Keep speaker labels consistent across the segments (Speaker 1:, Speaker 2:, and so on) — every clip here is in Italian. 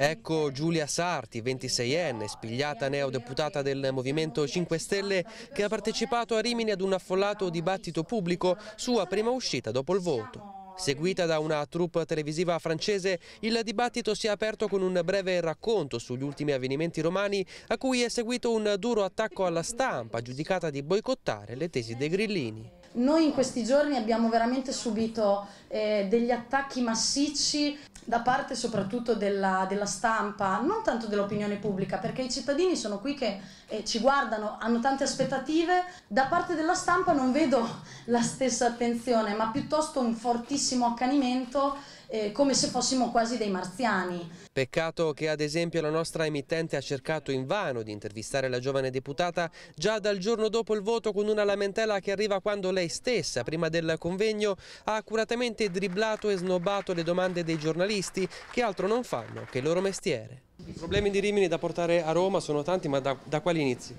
Speaker 1: Ecco Giulia Sarti, 26enne, spigliata neodeputata del Movimento 5 Stelle, che ha partecipato a Rimini ad un affollato dibattito pubblico, sua prima uscita dopo il voto. Seguita da una troupe televisiva francese, il dibattito si è aperto con un breve racconto sugli ultimi avvenimenti romani, a cui è seguito un duro attacco alla stampa, giudicata di boicottare le tesi dei grillini.
Speaker 2: Noi in questi giorni abbiamo veramente subito eh, degli attacchi massicci da parte soprattutto della, della stampa, non tanto dell'opinione pubblica, perché i cittadini sono qui che eh, ci guardano, hanno tante aspettative, da parte della stampa non vedo la stessa attenzione, ma piuttosto un fortissimo accanimento eh, come se fossimo quasi dei marziani.
Speaker 1: Peccato che ad esempio la nostra emittente ha cercato invano di intervistare la giovane deputata già dal giorno dopo il voto con una lamentela che arriva quando lei stessa, prima del convegno, ha accuratamente dribblato e snobbato le domande dei giornalisti giornalisti che altro non fanno che il loro mestiere. I problemi di Rimini da portare a Roma sono tanti, ma da, da quali inizi?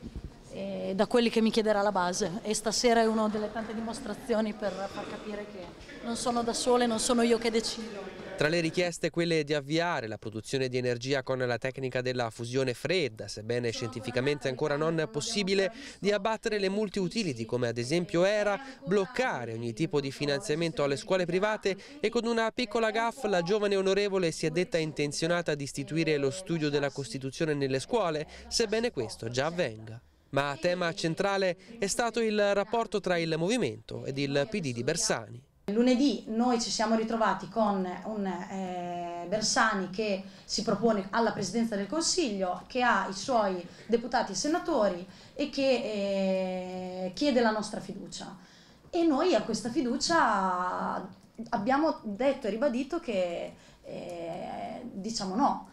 Speaker 2: Eh, da quelli che mi chiederà la base e stasera è una delle tante dimostrazioni per far capire che non sono da sole, non sono io che
Speaker 1: decido. Tra le richieste quelle di avviare la produzione di energia con la tecnica della fusione fredda, sebbene scientificamente ancora non possibile, di abbattere le multi-utility come ad esempio era, bloccare ogni tipo di finanziamento alle scuole private e con una piccola gaffa la giovane onorevole si è detta intenzionata ad istituire lo studio della Costituzione nelle scuole, sebbene questo già avvenga. Ma tema centrale è stato il rapporto tra il movimento ed il PD di Bersani.
Speaker 2: Lunedì noi ci siamo ritrovati con un eh, Bersani che si propone alla Presidenza del Consiglio, che ha i suoi deputati e senatori e che eh, chiede la nostra fiducia. E noi a questa fiducia abbiamo detto e ribadito che eh, diciamo no.